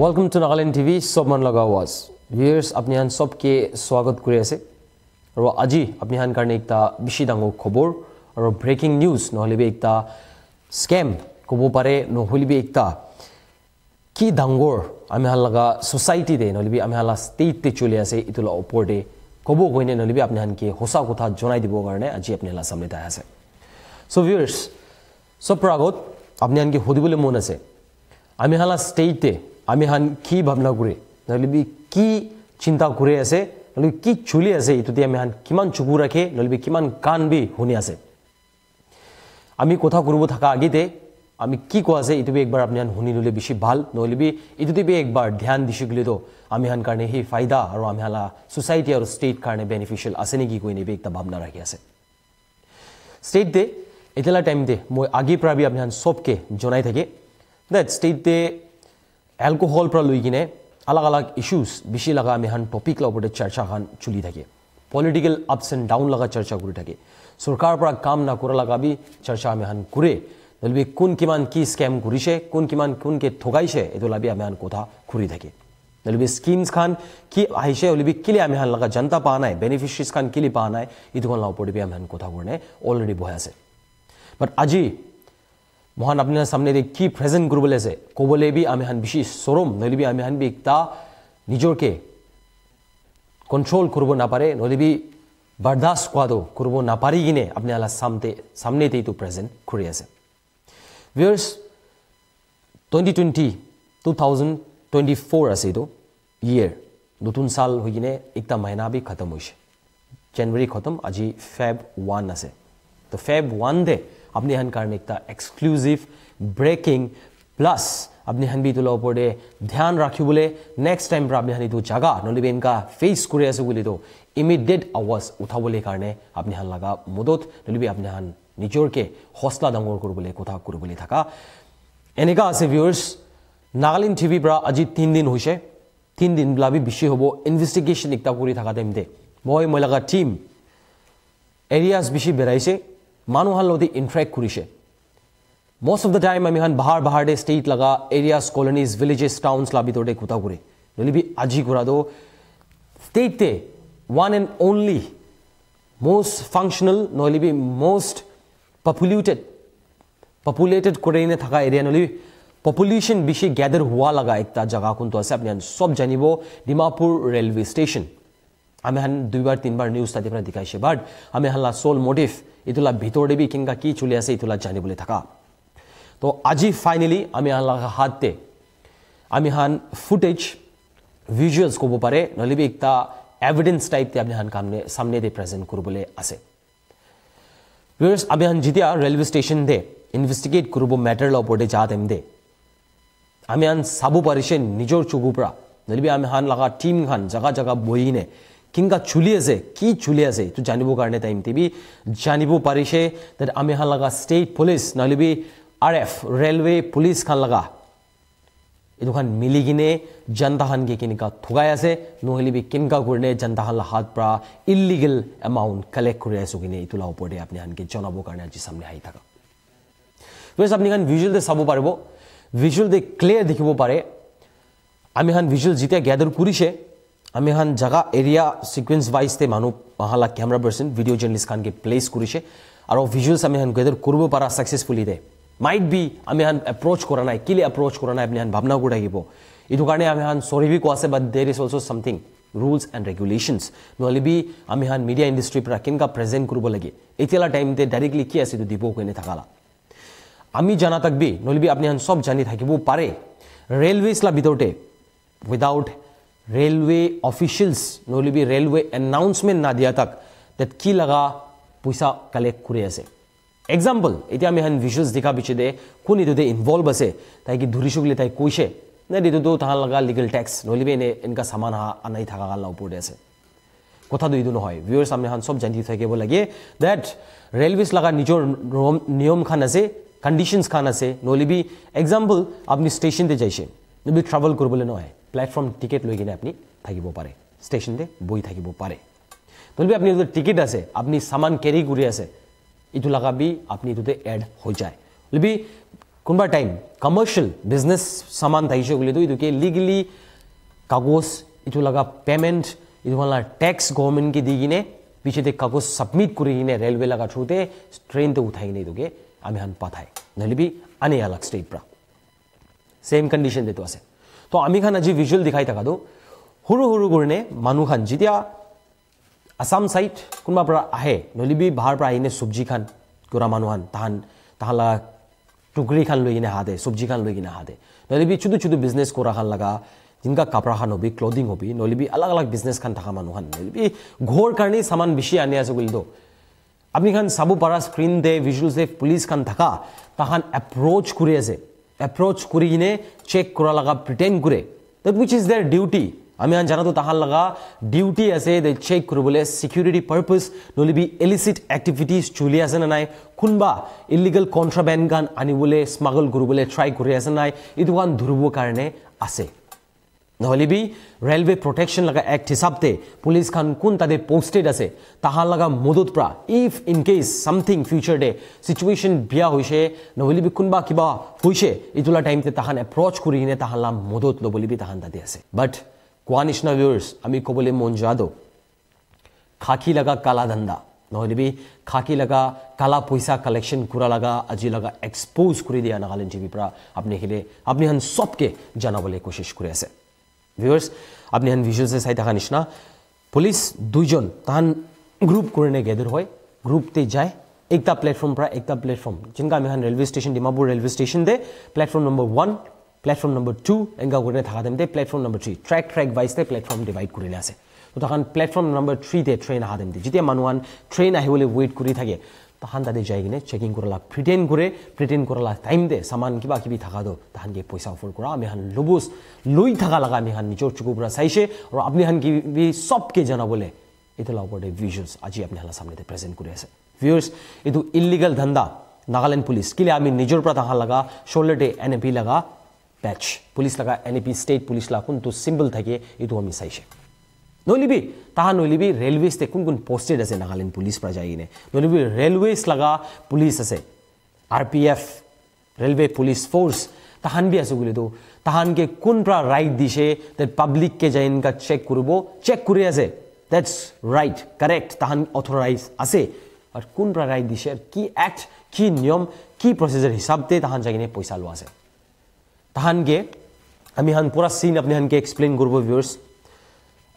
Welcome to Nagaland TV চব মান লগা ৱাজ ভিউৰ্ছ আপনিহান চবকে স্বাগত কৰি আছে আৰু আজি আপনিহান কাৰণে একটা বেছি ডাঙৰ খবৰ আৰু ব্ৰেকিং নিউজ নহ'লেবি একটা স্কেম ক'ব পাৰে নহ'লেবি একটা কি ডাঙৰ আমিহাল লগা ছ'চাইটিতে নহ'লেবি আমিহালা ষ্টেটতে চলি আছে এইটো ওপৰতে ক'ব গৈনে নহ'লেবি আপনিহানকে সঁচা কথা জনাই দিবৰ কাৰণে আজি আপনিহালা চামলিত আহি আছে চ' ভিউৰ্ছ চবৰ আগত আপনিহানকে সুধিবলৈ মন আছে আমিহালা ষ্টেটে আমি হান কি ভাৱনা কৰে নহ'লেবি কি চিন্তা কৰি আছে নহ'লে কি চলি আছে এইটোতে আমি হান কিমান চকু ৰাখে নহ'লেবি কিমান কাণ বি শুনি আছে আমি কথা কৰিব থকা আগতে আমি কি কোৱা আছে এইটো বি একবাৰ আপুনি হান শুনি ল'লে বেছি ভাল নহ'লেবি এইটোতে বি একবাৰ ধ্যান দিছোঁ বুলিতো আমি হান কাৰণে সেই ফাইদা আৰু আমি হালা ছ'চাইটি আৰু ষ্টেট কাৰণে বেনিফিচিয়েল আছে নেকি কৈ নেবি এটা ভাৱনা ৰাখি আছে ষ্টেট ডে' এতিয়ালৈ টাইম দে মই আগিৰ পৰা আপুনি চবকে জনাই থাকে দেট ষ্টেট ডে' এলকোহল পৰা লৈ কিনে আলগ আলগ ইছ্যুজ বেছি লগা আমি এখন টপিক লগতে চৰ্চা এখন চলি থাকে পলিটিকেল আপছ এণ্ড ডাউন লগা চৰ্চা কৰি থাকে চৰকাৰৰ পৰা কাম নকৰা লগা আমি চৰ্চা আমি এখন কৰে নলবি কোন কিমান কি স্কেম কৰিছে কোন কিমান কোনকে ঠগাইছে এইটো লাগি আমি এখন কথা ঘূৰি থাকে নলবি স্কিমছখন কি আহিছে ওলবি কেলে আমি এখন লগা জনতা পোৱা নাই বেনিফিচিয়াৰিজখন কেলে পোৱা নাই এইটো খন লগৰ ওপৰত আমি এখন কথা কৰোঁ অলৰেডি বহে আছে বাট আজি মহান আপনার সামনে কি প্রেজেন্ট করবলে আছে কবলে বি আমি হান বেশি সরম নলিবি আমি হান বি একটা নিজরকে কন্ট্রোল করব না পারে নলিবি বরদাস্ত কাদো করব না পারি গিনে আপনি আলা সামতে সামনেতেই তো প্রেজেন্ট করে আছে viewers twenty twenty two thousand twenty four আছে এইটো ইয়ার নতুন সাল হয়ে গিনে একটা মহিনা বি খতম হয়েছে জানুয়ারি খতম আজি ফেব ওয়ান আছে তো ফেব ওয়ানদে আপনি হান কারণে একটা এক্সক্লুসিভ ব্রেকিং প্লাস আপনি হান বিতুল উপর ধ্যান রাখি বলে নেক্সট টাইম পর আপনি হান এই জাগা নলিবে ইনকা ফেস করে আছে বলে তো ইমিডিয়েট আওয়াজ উঠাবলে কারণে আপনি হান লাগা মদত নলিবে আপনি হান নিজরকে হসলা ডর করবলে কথা করবলে থাকা এনেকা আছে ভিউর্স নাগালিন টিভি পৰা আজি তিনদিন হৈছে তিনদিন বলাবি বেছি হ'ব ইনভেষ্টিগেশ্যন একটা কৰি থকা টাইমতে মই মই লগা টিম এৰিয়াজ বেছি বেৰাইছে মানুহ হালদি ইনট্ৰেক্ট কৰিছে মষ্ট অফ দ্য টাইম আমি হান বাহাৰ বাহাৰ দে ষ্টেট লগা এৰিয়াজ কলনিজ ভিলেজেছ টাউনছ লা ভিতৰতে কোটা কৰে নলিবি আজি কৰা দো ষ্টেটে one and only most functional নহ'লেবি মষ্ট পপুলিউটেড পপুলেটেড কৰি থকা এৰিয়া নহ'লে পপুলেশ্যন বেছি গেদাৰ হোৱা লগা এটা জেগা কোনটো আছে আপুনি চব জানিব ডিমাপুৰ ৰেলৱে ষ্টেচন আমি হান দুইবাৰ তিনিবাৰ নিউজ তাতে আপোনাৰ দেখাইছে বাট আমি হান লা চ'ল মটিভ ইতুলা ভিতরে বি কিংবা কি চলে আসে ইতুলা জানি বলে থাকা তো আজি ফাইনালি আমি আনলা হাতে আমি হান ফুটেজ ভিজুয়ালস করবো পারে নহলে বি একটা এভিডেন্স টাইপ আপনি হান কামনে সামনে দে প্রেজেন্ট করবলে আছে ভিউয়ার্স আমি হান জিতিয়া রেলওয়ে স্টেশন দে ইনভেস্টিগেট করবো ম্যাটার লপটে যা তেম দে আমি হান সাবু পারিছে নিজর চুগুপরা নহলে বি আমি হান লাগা টিম খান জায়গা জায়গা বইনে किंका चुलियसे की चुलियसे तो जानिबो टाइम टी बी जानिबो पारिशे दैट लगा स्टेट पुलिस नाले बी आरएफ रेलवे पुलिस खान लगा इतो खान मिली किने जनता हान के किनका थुगाया से नोहली किनका कुरने जनता हान हाथ प्रा इलीगल अमाउंट कलेक्ट कुरे सो किने आपने हान के जनाबो कारणे आज सामने आई था वेस आपने खान विजुअल दे साबो पारबो विजुअल दे क्लियर देखिबो पारे आमी हान विजुअल गैदर আমি এখন জেগা এৰিয়া চিকুৱেঞ্চ ৱাইজতে মানুহ মাহালা কেমেৰা পাৰ্চন ভিডিঅ' জাৰ্নেলিষ্ট খানকে প্লেচ কৰিছে আৰু ভিজুৱেলছ আমি এখন গেদাৰ কৰিব পাৰা ছাকচেছফুলি দে মাইট বি আমি এখন এপ্ৰ'চ কৰা নাই কেলে এপ্ৰ'চ কৰা নাই আপুনি এখন ভাৱনা কৰি থাকিব এইটো কাৰণে আমি এখন চৰিবি কোৱা আছে but there is also' something rules and regulations নহ'লে বি আমি এখন মিডিয়া ইণ্ডাষ্ট্ৰিৰ পৰা কেনেকুৱা প্ৰেজেণ্ট কৰিব লাগে এতিয়ালা টাইমতে ডাইৰেক্টলি কি আছে এইটো দিব কেনে থাকালা আমি জনা থাকবি বি নহ'লে বি আপুনি এখন চব জানি থাকিব পাৰে ৰেলৱেজলা ভিতৰতে উইদাউট ریلوے آفیشلس نو لی بھی ریلوے اناؤنسمنٹ نہ دیا تک دیت کی لگا پیسہ کلیکٹ کرے اسے ایگزامپل اتیا میں ہن ویژلس دیکھا پیچھے دے کون یہ دے انوالو اسے تاکہ کہ دھوری شکلے تاکہ کوئی سے نہ دیتو تو تہاں لگا لیگل ٹیکس نو لی بھی ان کا سامان ہا انہی تھا گالا اوپر دے اسے کتھا دو ایدو نو ہوئے ویور سامنے ہن سب جانتی تھا کہ وہ لگے دیٹ ریلویس لگا نیچو نیوم کھانا سے کنڈیشنز کھانا سے نو لی بھی ایگزامپل اپنی سٹیشن دے جائشے نو بھی ٹرابل کر بولے نو ہوئے প্লেটফৰ্ম টিকেট লৈ কিনে আপুনি থাকিব পাৰে ষ্টেচনতে বহি থাকিব পাৰে তথাপি আপুনি যদি টিকেট আছে আপুনি চামান কেৰি কৰি আছে এইটো লগাবি আপুনি এইটোতে এড হৈ যায় লবি কোনোবা টাইম কমাৰ্চিয়েল বিজনেছ চামান থাকিছে বুলিতো এইটোকে লিগেলি কাগজ এইটো লগা পে'মেণ্ট এইটো হ'লা টেক্স গভৰ্ণমেণ্টকে দি কিনে পিছতে কাগজ ছাবমিট কৰি কিনে ৰেলৱে লগা থ্ৰুতে ট্ৰেইনটো উঠাই কিনে এইটোকে আমি হান পাঠায় নহ'লেবি আনে আলাগ ষ্টেটৰ পৰা ছেইম কণ্ডিশ্যনতেতো আছে তো আমি খান আজি ভিজুৱেল দেখাই থকা তো সৰু সৰু গুৰণে মানুহ খান যেতিয়া আসাম ছাইড কোনোবাৰ পৰা আহে নলিবি বাহাৰ পৰা আহিনে চব্জি খান গোৰা মানুহান তাহান তাহান লগা টুকুৰি খান লৈ কিনে হাত দে চব্জি খান লৈ কিনে হাত দে নলিবি চুটো চুটো বিজনেছ কৰা খান লগা যেনেকুৱা কাপোৰ খান হবি ক্লডিং হবি নলিবি আলগ আলগ বিজনেছ খান থকা মানুহ খান নলিবি ঘৰ কাৰণেই চামান বেছি আনি আছে বুলিতো আপনি খান চাব পাৰা স্ক্ৰীন দে ভিজুৱেল দে পুলিচ থকা তাহান এপ্ৰ'চ কৰি আছে এপ্ৰ'চ কৰি কিনে চেক কৰা লগা প্ৰিটেন কৰে that which is their duty আমি আন জানো তাহাৰ লগা ডিউটি আছে দে চেক কৰিবলৈ চিকিউৰিটি পাৰ্পজ নলিবি এলিচিট এক্টিভিটিজ চলি আছে নে নাই কোনোবা ইলিগেল কণ্ট্ৰাবেণ্ড গান আনিবলৈ স্মাগল কৰিবলৈ ট্ৰাই কৰি আছে নাই এইটো গান ধৰিবৰ কাৰণে আছে নহলি বি ৰেলৱে প্ৰটেকশ্যন লগা এক্ট হিচাপে পুলিচ খান কোন তাতে পষ্টেড আছে তাহাৰ লগা মদত পৰা if in case something future ডে চিটুৱেশ্যন বিয়া হৈছে নহলি বি কোনোবা কিবা হৈছে এইটোলা টাইমতে তাহান এপ্ৰ'চ কৰি কিনে তাহাৰ মদত ল'ব লাগিব তাহান তাতে আছে বাট কোৱা নিচিনা ভিউৰ্ছ আমি ক'বলৈ মন যোৱা দো খাকী লগা কালা ধান্দা নহলি বি খাকী লগা কালা পইচা কালেকশ্যন কৰা লগা আজি লগা এক্সপ'জ কৰি দিয়া নাগালেণ্ড টিভিৰ পৰা আপুনি আহিলে আপুনিহান চবকে জনাবলৈ কোচিছ কৰি আছে ভিউৰ্ছ আপুনি এখন ভিজুৱেল চাই চাই থকা নিচিনা পুলিচ দুইজন তাহান গ্ৰুপ কৰি গেদৰ হয় গ্ৰুপতে যায় একটা প্লেটফৰ্ম পৰা একটা প্লেটফৰ্ম যেনেকৈ আমি এখন railway station Dimapur railway station দে platform number one platform number two এনেকুৱা কৰি থকা টাইমতে platform number three track track ৱাইজতে প্লেটফৰ্ম ডিভাইড কৰিলে আছে তো তখন প্লেটফৰ্ম নম্বৰ থ্ৰীতে ট্ৰেইন অহা টাইমতে যেতিয়া মানুহ ট্ৰেইন আহিবলৈ ৱেইট কৰি থাকে 한다데 자이기네 체킹 고라라 프리덴 고레 프리덴 고라라 타임데 사만 기바 기비 다가도 한게 보이사 올 고라 메한 로보스 로이 다가라가 메한 니조 주고브라 사이셰 और अपने हन की भी सब के जना बोले इतला ऊपर विजुअल्स आज ही अपने हला सामने दे प्रेजेंट करे से व्यूअर्स ये तो इलीगल धंधा नागालैंड पुलिस के लिए आमी निजोर पर तहा लगा शोल्डर डे एनएपी लगा पैच पुलिस लगा एनएपी स्टेट पुलिस लाकुन तो सिंबल थके ये तो हम साइशे नलिबि तहा नलिबि रेलवे ते कौन कौन पोस्टेड आज नागालेन्ड पुलिस पर जाइने नलिबि रेलवेज लगा पुलिस आज R P F railway police force तहान भी आसो बोले तो तहान के कौन पूरा राइट दिशे दैट पब्लिक के जाए इनका चेक करबो चेक करे दैट्स राइट करेक्ट तहान अथोराइज आसे और कौन पूरा राइट दिशे की एक्ट कि नियम की प्रसिजार हिसाब से तहान जाने पैसा लो आसे तहान के हम हम पूरा सीन अपने हन के एक्सप्लेन करबो व्यूअर्स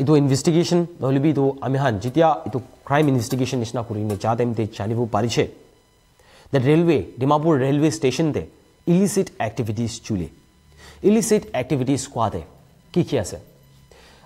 এইটো ইনভেষ্টিগেশ্যন নহ'লেবি এইটো আমিহান যেতিয়া এইটো ক্ৰাইম ইনভেষ্টিগেশ্যন নিচিনা কৰি কিনে যাতে আমি জানিব পাৰিছে দ্য ৰেলৱে ডিমাপুৰ ৰেলৱে ষ্টেচনতে ইলিচিট এক্টিভিটিজ চুলে ইলিচিট এক্টিভিটিজ কোৱাতে কি কি আছে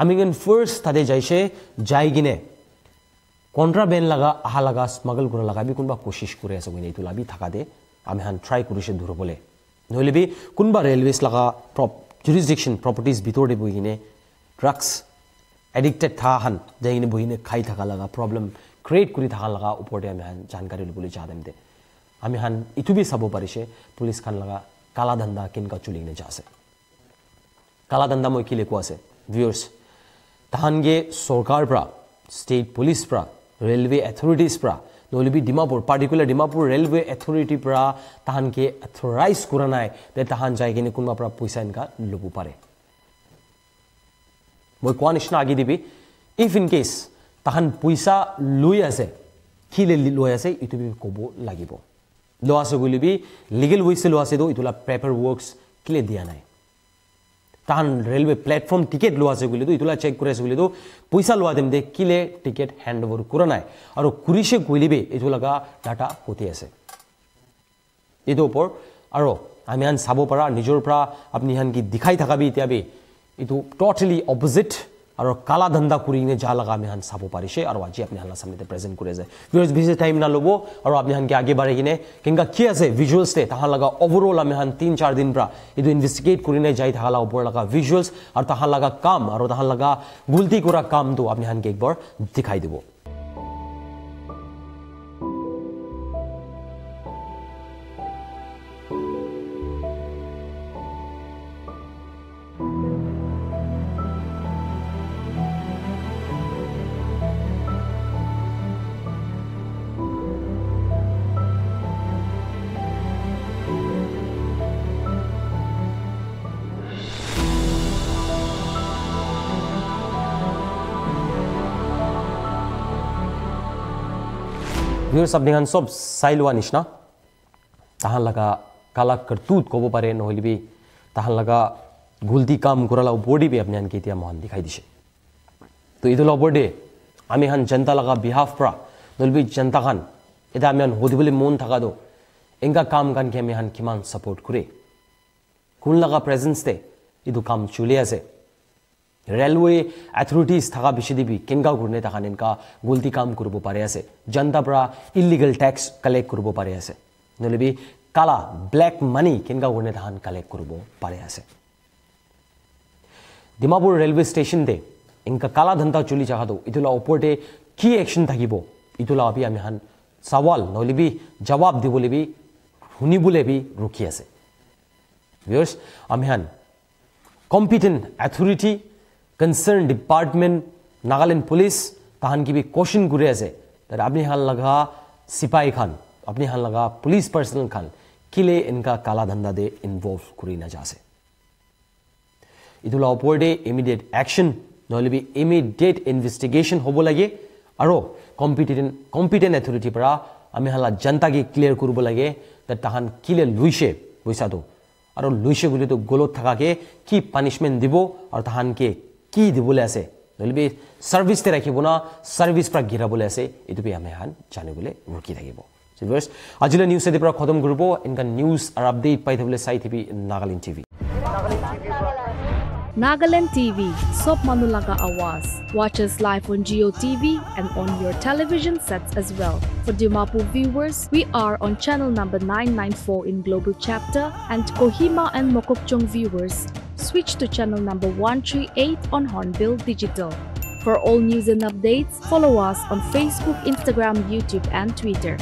আমি কেন ফাৰ্ষ্ট তাতে যাইছে যাই কিনে কণ্ট্ৰাবেণ্ড লগা অহা লগা স্মাগল কৰা লগা আমি কোনোবা কোচিছ কৰি আছোঁ কিনে এইটো লাভি থকা দে আমিহান ট্ৰাই কৰিছে ধৰিবলৈ নহ'লেবি কোনোবা ৰেলৱেজ লগা প্ৰ জুৰিজিকশ্যন প্ৰপাৰ্টিজ ভিতৰতে বহি কিনে ড্ৰাগছ এডিক্টেড থকা হান যে এইখানে বহিনে খাই থাকা লগা প্ৰব্লেম ক্ৰিয়েট কৰি থকা লগা ওপৰতে আমি হান জানকাৰী ল'বলৈ জানিম দে আমি হান ইটো বি চাব পাৰিছে পুলিচ খান লগা কালা ধান্দা কেনেকুৱা চুলি কিনে যা আছে কালা ধান্দা মই কি লেখোৱা আছে ভিউৰ্ছ তাহানগে চৰকাৰৰ পৰা ষ্টেট পুলিচৰ পৰা ৰেলৱে এথৰিটিজ পৰা নলবি ডিমাপুৰ পাৰ্টিকুলাৰ ডিমাপুৰ ৰেলৱে এথৰিটিৰ পৰা তাহানকে এথৰাইজ কৰা নাই যে তাহান যাই কিনে কোনোবাৰ পৰা পইচা এনেকুৱা ল'ব পাৰে মই কোৱা নিচিনা আগি দিবি ইফ ইন কেছ তাহান পইচা লৈ আছে কি লৈ আছে এইটো বি ক'ব লাগিব লোৱা আছে বুলিবি লিগেল ৱেছে লোৱা আছে তো এইটো পেপাৰ ৱৰ্কছ কেলে দিয়া নাই তাহান ৰেলৱে প্লেটফৰ্ম টিকেট লোৱা আছে বুলিতো এইটো চেক কৰি আছে বুলিতো পইচা লোৱা দিম দে কেলে টিকেট হেণ্ড অভাৰ কৰা নাই আৰু কৰিছে কৰিলিবি এইটো লগা ডাটা সতি আছে এইটো ওপৰ আৰু আমি হান চাব পাৰা নিজৰ পৰা আপুনি হান কি দেখাই থাকাবি এতিয়া এইটো ট'টেলি অপজিট আৰু কালা ধান্দা কৰি কিনে যা লগা আমি চাব পাৰিছে আৰু আজি আপুনি হালা চামনিতে প্ৰেজেণ্ট কৰি যায় ভিউজ বেছি টাইম নালব আৰু আপুনি হানকে আগে বাঢ়ি কিনে কেনেকুৱা কি আছে ভিজুৱেলছে তাহাৰ লগা অভাৰঅল আমি হান তিন চাৰি দিন পৰা এইটো ইনভেষ্টিগেট কৰি নাই যাই তাহাৰ ওপৰ লগা ভিজুৱেলছ আৰু তাহাৰ লগা কাম আৰু তাহাৰ লগা গুলটি কৰা কামটো আপুনি হানকে একবাৰ দেখাই দিব भीर सब निगान सब साइलवा निशना तहन लगा काला करतूत कोबो परे नहली भी तहन लगा गुलदी काम गुरला बॉडी भी अपने के दिया मान दिखाई दिशे तो इधर बॉडी आमी हन जनता लगा बिहाफ परा नल भी जनता खान इधर आमी हन होदी मोन थका दो इनका काम कान के आमी हन किमान सपोर्ट करे कुन लगा प्रेजेंस ते इधर काम चुलिया से রেলওয়ে অ্যাথরিটিস থাকা বেশি দিবি কেনকা ঘুরনে থাকা নেনকা গলতি কাম করব পারে আছে জনতা পরা ইলিগেল ট্যাক্স কালেক্ট করব পারে আছে নলেবি কালা ব্ল্যাক মানি কেনকা ঘুরনে ধান কালেক্ট করব পারে আছে ডিমাপুর রেলওয়ে স্টেশন দে ইনকা কালা ধন্দা চলি চাহাতো ইতুলা ওপরটে কি অ্যাকশন থাকিব ইতুলা আবি আমি হান সওয়াল নলিবি জবাব দিবলিবি শুনিবলেবি রুখি আছে ভিউয়ার্স আমি হান competent authority concern department Nagaland police তাহান কিবি কোৱেশ্যন কৰি আছে তাৰ আপুনি হাল লগা চিপাহীখন আপুনি হাল লগা পুলিচ পাৰ্চনেলখন কেলে এনেকুৱা কালা ধান্দা দে ইনভল্ভ কৰি নাযাছে ইটোলা ওপৰতে ইমিডিয়েট একশ্যন নহ'লেবি ইমিডিয়েট ইনভেষ্টিগেশ্যন হ'ব লাগে আৰু কম্পিটেণ্ট কম্পিটেণ্ট এথৰিটিৰ পৰা আমি হালা জনতাকে ক্লিয়াৰ কৰিব লাগে তাহান কিলে লৈছে পইচাটো আৰু লৈছে বুলিতো গ'লত থকাকৈ কি পানিছমেণ্ট দিব আৰু তাহানকে কি দিবলৈ আছে নহ'লে চাৰ্ভিছতে ৰাখিব ন চাৰ্ভিছ পৰা ঘিৰাবলৈ আছে এইটো বি আমি হান জানিবলৈ ৰখি থাকিব আজিলৈ নিউজ এদিৰ পৰা খতম কৰিব এনেকুৱা নিউজ আৰু আপডেট পাই থাকিবলৈ চাই থাকিবি নাগালেণ্ড টিভি নাগালেণ্ড টিভি চব মানুহ লগা আৱাজ watch us live on Jio' TV and on your television sets as well for Dimapur viewers we are on channel number nine nine four in global chapter and Kohima and Mokokchung viewers switch to channel number 138 on Hornbill Digital. For all news and updates, follow us on Facebook, Instagram, YouTube, and Twitter.